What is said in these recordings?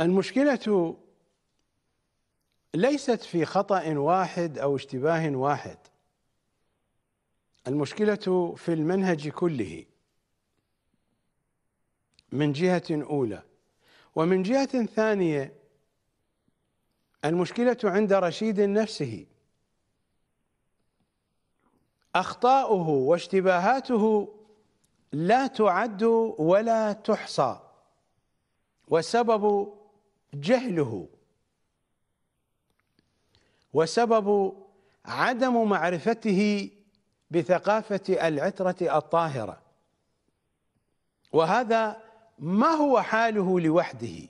المشكلة ليست في خطأ واحد أو اشتباه واحد المشكلة في المنهج كله من جهة أولى ومن جهة ثانية المشكلة عند رشيد نفسه أخطاؤه واشتباهاته لا تعد ولا تحصى والسبب جهله وسبب عدم معرفته بثقافة العترة الطاهرة وهذا ما هو حاله لوحده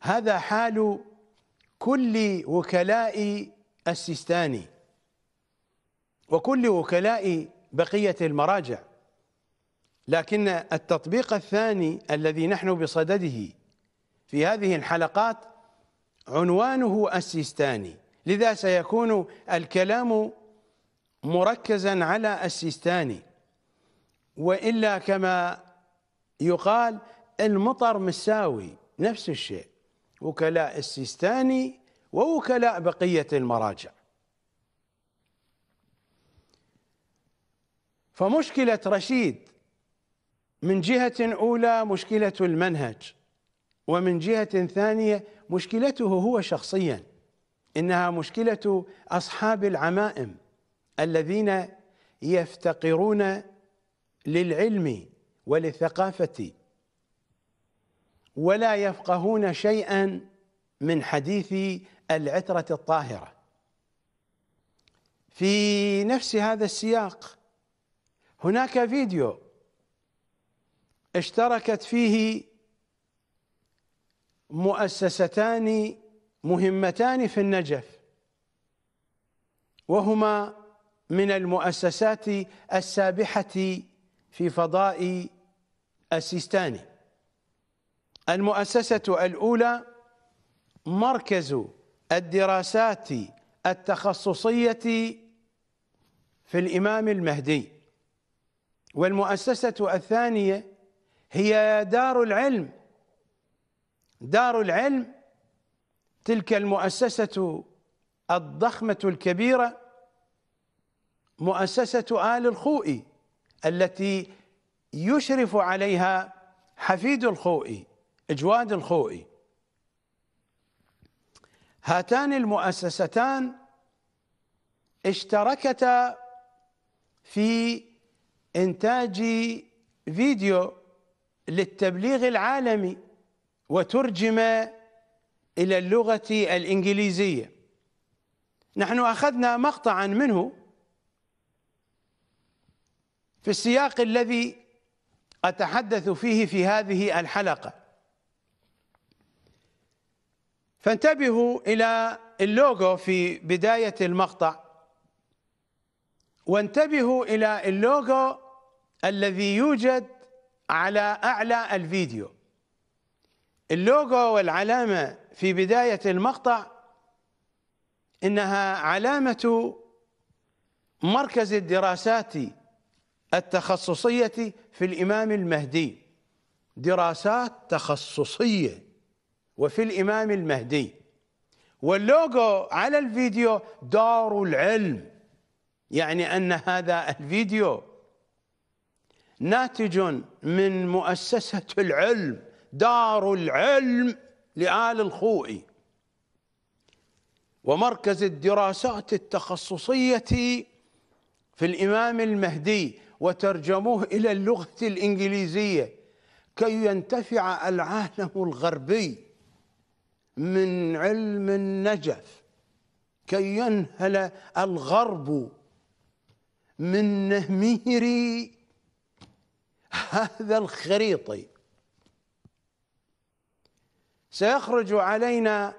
هذا حال كل وكلاء السيستاني وكل وكلاء بقية المراجع لكن التطبيق الثاني الذي نحن بصدده في هذه الحلقات عنوانه السيستاني لذا سيكون الكلام مركزا على السيستاني وإلا كما يقال المطر مساوي نفس الشيء وكلاء السيستاني ووكلاء بقية المراجع فمشكلة رشيد من جهة أولى مشكلة المنهج ومن جهة ثانية مشكلته هو شخصيا إنها مشكلة أصحاب العمائم الذين يفتقرون للعلم وللثقافة ولا يفقهون شيئا من حديث العترة الطاهرة في نفس هذا السياق هناك فيديو اشتركت فيه مؤسستان مهمتان في النجف وهما من المؤسسات السابحة في فضاء السيستاني المؤسسة الأولى مركز الدراسات التخصصية في الإمام المهدي والمؤسسة الثانية هي دار العلم دار العلم تلك المؤسسة الضخمة الكبيرة مؤسسة آل الخوئي التي يشرف عليها حفيد الخوئي إجواد الخوئي هاتان المؤسستان اشتركتا في إنتاج فيديو للتبليغ العالمي وترجم إلى اللغة الإنجليزية نحن أخذنا مقطعا منه في السياق الذي أتحدث فيه في هذه الحلقة فانتبهوا إلى اللوجو في بداية المقطع وانتبهوا إلى اللوجو الذي يوجد على أعلى الفيديو اللوجو والعلامة في بداية المقطع إنها علامة مركز الدراسات التخصصية في الإمام المهدي دراسات تخصصية وفي الإمام المهدي واللوجو على الفيديو دار العلم يعني أن هذا الفيديو ناتج من مؤسسة العلم دار العلم لآل الخوئي ومركز الدراسات التخصصية في الإمام المهدي وترجموه إلى اللغة الإنجليزية كي ينتفع العالم الغربي من علم النجف كي ينهل الغرب من نهمير هذا الخريطي سيخرج علينا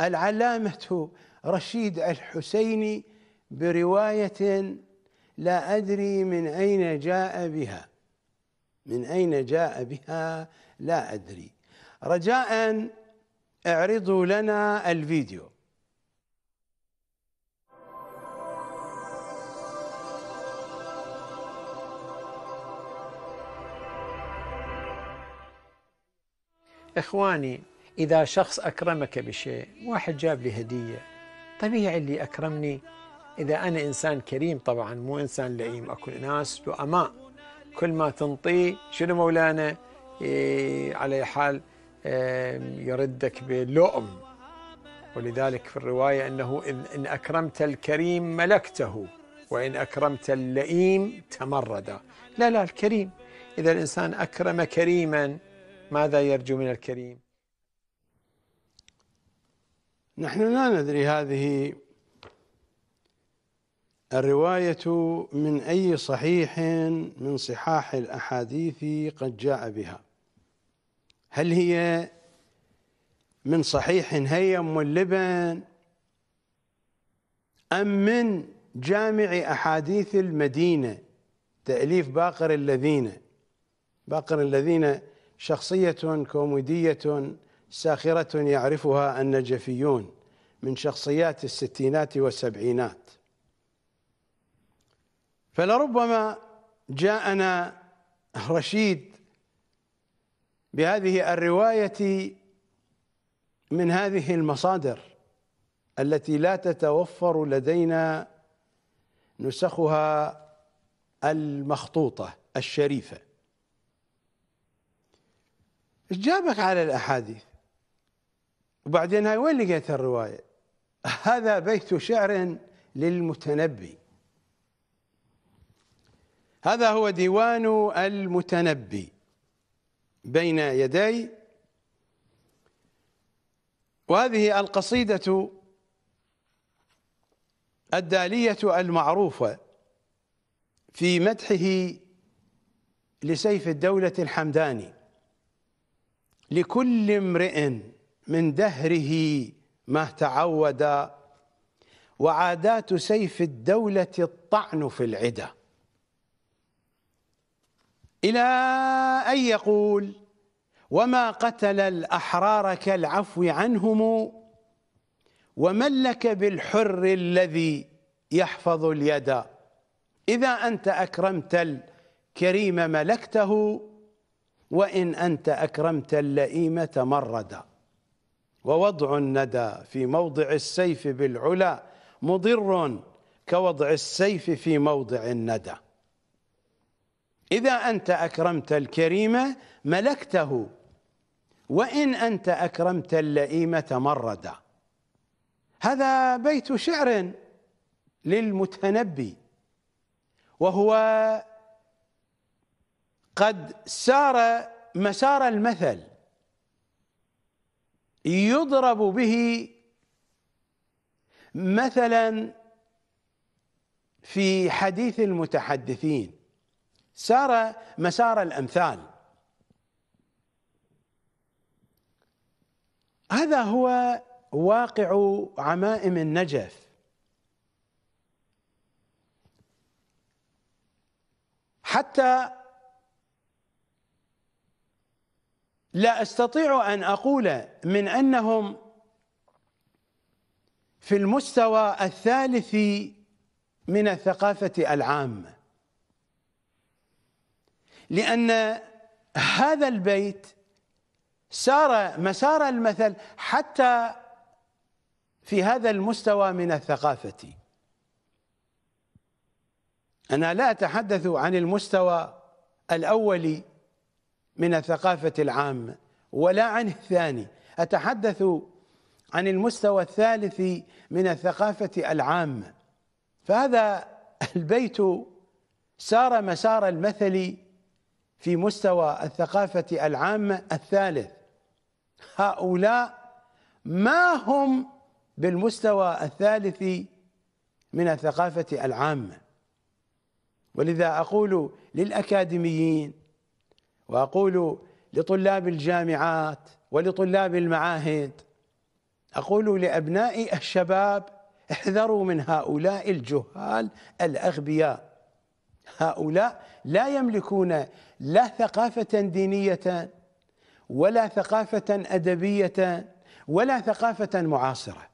العلامة رشيد الحسيني برواية لا أدري من أين جاء بها من أين جاء بها لا أدري رجاء اعرضوا لنا الفيديو إخواني إذا شخص أكرمك بشيء واحد جاب لي هدية طبيعي اللي أكرمني إذا أنا إنسان كريم طبعا مو إنسان لئيم أكو ناس لؤماء كل ما تنطيه شنو مولانا إيه على حال إيه يردك بلؤم ولذلك في الرواية أنه إن أكرمت الكريم ملكته وإن أكرمت اللئيم تمردا لا لا الكريم إذا الإنسان أكرم كريما ماذا يرجو من الكريم نحن لا ندري هذه الرواية من أي صحيح من صحاح الأحاديث قد جاء بها هل هي من صحيح هيم واللبن أم من جامع أحاديث المدينة تأليف باقر الذين باقر الذين شخصية كوميدية ساخرة يعرفها النجفيون من شخصيات الستينات والسبعينات فلربما جاءنا رشيد بهذه الرواية من هذه المصادر التي لا تتوفر لدينا نسخها المخطوطة الشريفة اجابك على الأحاديث وبعدين هاي وين لقيت الرواية هذا بيت شعر للمتنبي هذا هو ديوان المتنبي بين يدي وهذه القصيدة الدالية المعروفة في مدحه لسيف الدولة الحمداني لكل امرئ من دهره ما تعود وعادات سيف الدولة الطعن في العدة إلى أن يقول وما قتل الأحرار كالعفو عنهم وملك بالحر الذي يحفظ اليد إذا أنت أكرمت الكريم ملكته وإن أنت أكرمت اللئيم تمردا ووضع الندى في موضع السيف بالعلا مضر كوضع السيف في موضع الندى إذا أنت أكرمت الكريم ملكته وإن أنت أكرمت اللئيم تمردا هذا بيت شعر للمتنبي وهو قد سار مسار المثل يضرب به مثلا في حديث المتحدثين سار مسار الأمثال هذا هو واقع عمائم النجف حتى لا أستطيع أن أقول من أنهم في المستوى الثالث من الثقافة العامة لأن هذا البيت سار مسار المثل حتى في هذا المستوى من الثقافة أنا لا أتحدث عن المستوى الأولي من الثقافة العامة ولا عن الثاني أتحدث عن المستوى الثالث من الثقافة العامة فهذا البيت سار مسار المثل في مستوى الثقافة العامة الثالث هؤلاء ما هم بالمستوى الثالث من الثقافة العامة ولذا أقول للأكاديميين وأقول لطلاب الجامعات ولطلاب المعاهد أقول لأبناء الشباب احذروا من هؤلاء الجهال الأغبياء هؤلاء لا يملكون لا ثقافة دينية ولا ثقافة أدبية ولا ثقافة معاصرة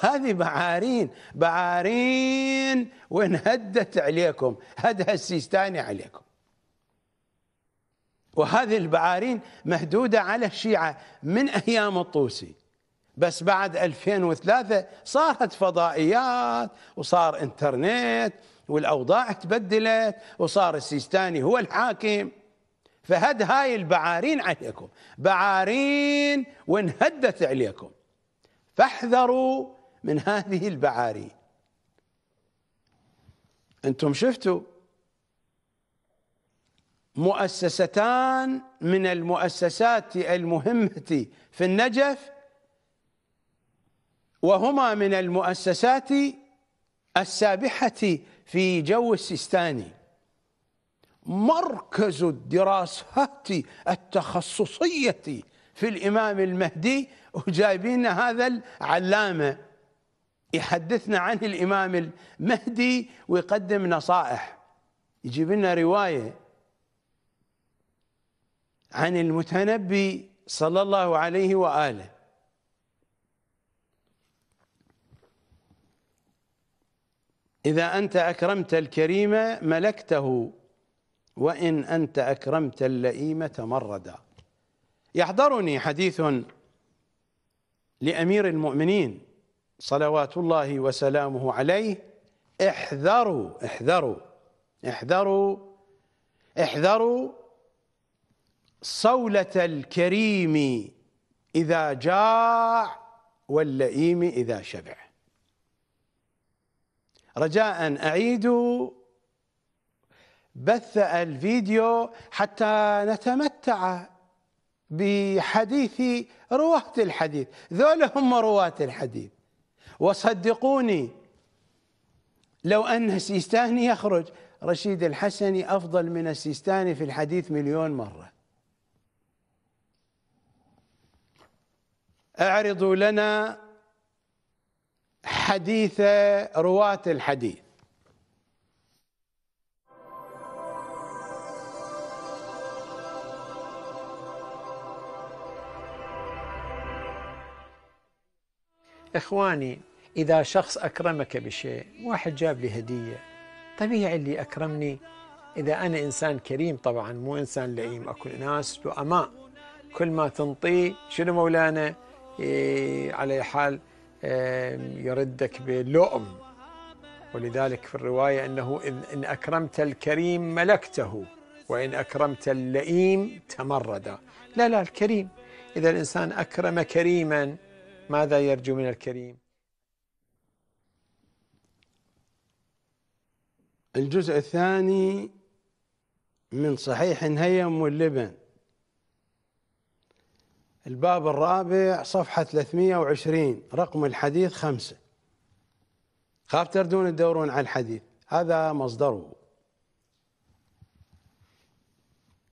هذه بعارين بعارين وانهدت عليكم هدها السيستاني عليكم وهذه البعارين مهدودة على الشيعة من أيام الطوسي بس بعد 2003 صارت فضائيات وصار انترنت والأوضاع تبدلت وصار السيستاني هو الحاكم فهد هاي البعارين عليكم بعارين وانهدت عليكم فاحذروا من هذه البعارين انتم شفتوا مؤسستان من المؤسسات المهمة في النجف وهما من المؤسسات السابحة في جو السيستاني مركز الدراسات التخصصية في الإمام المهدي وجايبين هذا العلامة يحدثنا عن الإمام المهدي ويقدم نصائح يجيب لنا رواية عن المتنبي صلى الله عليه وآله إذا أنت أكرمت الكريم ملكته وإن أنت أكرمت اللئيم تمردا يحضرني حديث لأمير المؤمنين صلوات الله وسلامه عليه احذروا احذروا احذروا احذروا صولة الكريم إذا جاع واللئيم إذا شبع رجاء أعيدوا بث الفيديو حتى نتمتع بحديث رواة الحديث ذول هم رواة الحديث وصدقوني لو أن السيستاني يخرج رشيد الحسني أفضل من السيستاني في الحديث مليون مرة اعرضوا لنا حديث رواة الحديث إخواني إذا شخص أكرمك بشيء واحد جاب لي هدية طبيعي اللي أكرمني إذا أنا إنسان كريم طبعا مو إنسان لئيم أكو ناس لؤماء كل ما تنطيه شنو مولانا إيه، على حال يردك بلؤم ولذلك في الرواية أنه إن أكرمت الكريم ملكته وإن أكرمت اللئيم تمردا لا لا الكريم إذا الإنسان أكرم كريما ماذا يرجو من الكريم الجزء الثاني من صحيح هيم واللبن الباب الرابع صفحة 320 رقم الحديث خمسة خاف تردون تدورون على الحديث هذا مصدره